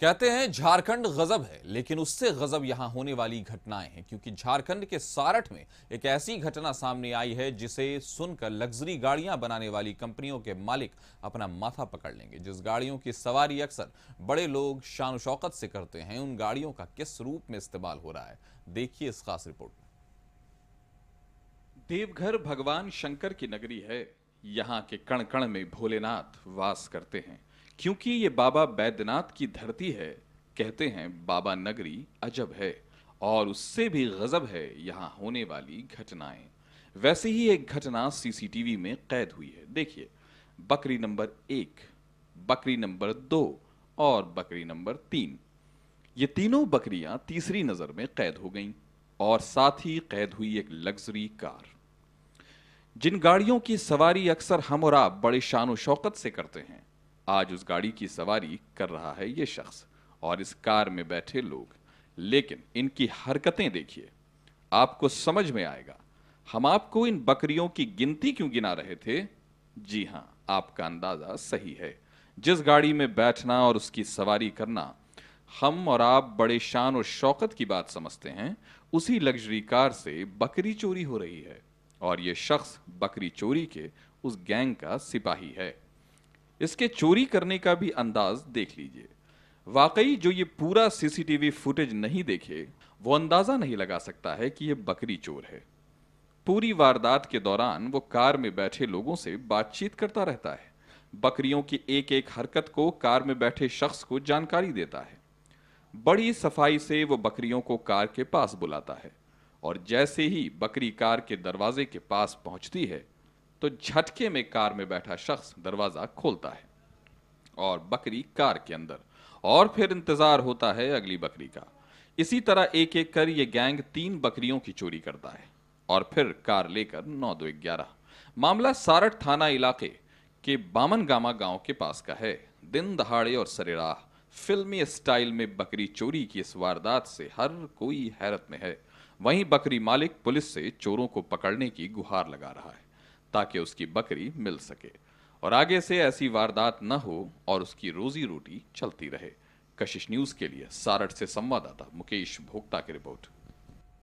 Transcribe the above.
कहते हैं झारखंड गजब है लेकिन उससे गजब यहां होने वाली घटनाएं हैं क्योंकि झारखंड के सारठ में एक ऐसी घटना सामने आई है जिसे सुनकर लग्जरी गाड़ियां बनाने वाली कंपनियों के मालिक अपना माथा पकड़ लेंगे जिस गाड़ियों की सवारी अक्सर बड़े लोग शान शौकत से करते हैं उन गाड़ियों का किस रूप में इस्तेमाल हो रहा है देखिए इस खास रिपोर्ट में देवघर भगवान शंकर की नगरी है यहाँ के कण कण में भोलेनाथ वास करते हैं क्योंकि ये बाबा बैद्यनाथ की धरती है कहते हैं बाबा नगरी अजब है और उससे भी गजब है यहाँ होने वाली घटनाएं वैसे ही एक घटना सीसीटीवी में कैद हुई है देखिए बकरी नंबर एक बकरी नंबर दो और बकरी नंबर तीन ये तीनों बकरियां तीसरी नजर में कैद हो गईं और साथ ही कैद हुई एक लग्जरी कार जिन गाड़ियों की सवारी अक्सर हम और आप बड़े शान शौकत से करते हैं आज उस गाड़ी की सवारी कर रहा है ये शख्स और इस कार में बैठे लोग लेकिन इनकी हरकतें देखिए आपको समझ में आएगा हम आपको इन बकरियों की गिनती क्यों गिना रहे थे जी हाँ आपका अंदाजा सही है जिस गाड़ी में बैठना और उसकी सवारी करना हम और आप बड़े शान और शौकत की बात समझते हैं उसी लग्जरी कार से बकरी चोरी हो रही है और ये शख्स बकरी चोरी के उस गैंग का सिपाही है इसके चोरी करने का भी अंदाज देख लीजिए वाकई जो ये पूरा सीसीटीवी फुटेज नहीं देखे वो अंदाजा नहीं लगा सकता है कि ये बकरी चोर है पूरी वारदात के दौरान वो कार में बैठे लोगों से बातचीत करता रहता है बकरियों की एक एक हरकत को कार में बैठे शख्स को जानकारी देता है बड़ी सफाई से वो बकरियों को कार के पास बुलाता है और जैसे ही बकरी कार के दरवाजे के पास पहुंचती है तो झटके में कार में बैठा शख्स दरवाज़ा खोलता है और बकरी कार के अंदर और फिर इंतज़ार होता है अगली बकरी का इसी तरह एक एक कर ये गैंग तीन बकरियों की चोरी करता है और फिर कार लेकर नौ दो ग्यारह मामला सारठ थाना इलाके के बामनगामा गांव के पास का है दिन दहाड़े और सरेराह फिल्मी स्टाइल में बकरी चोरी की इस वारदात से हर कोई हैरत में है वहीं बकरी मालिक पुलिस से चोरों को पकड़ने की गुहार लगा रहा है ताकि उसकी बकरी मिल सके और आगे से ऐसी वारदात न हो और उसकी रोजी रोटी चलती रहे कशिश न्यूज के लिए सारठ से संवाददाता मुकेश भोक्ता की रिपोर्ट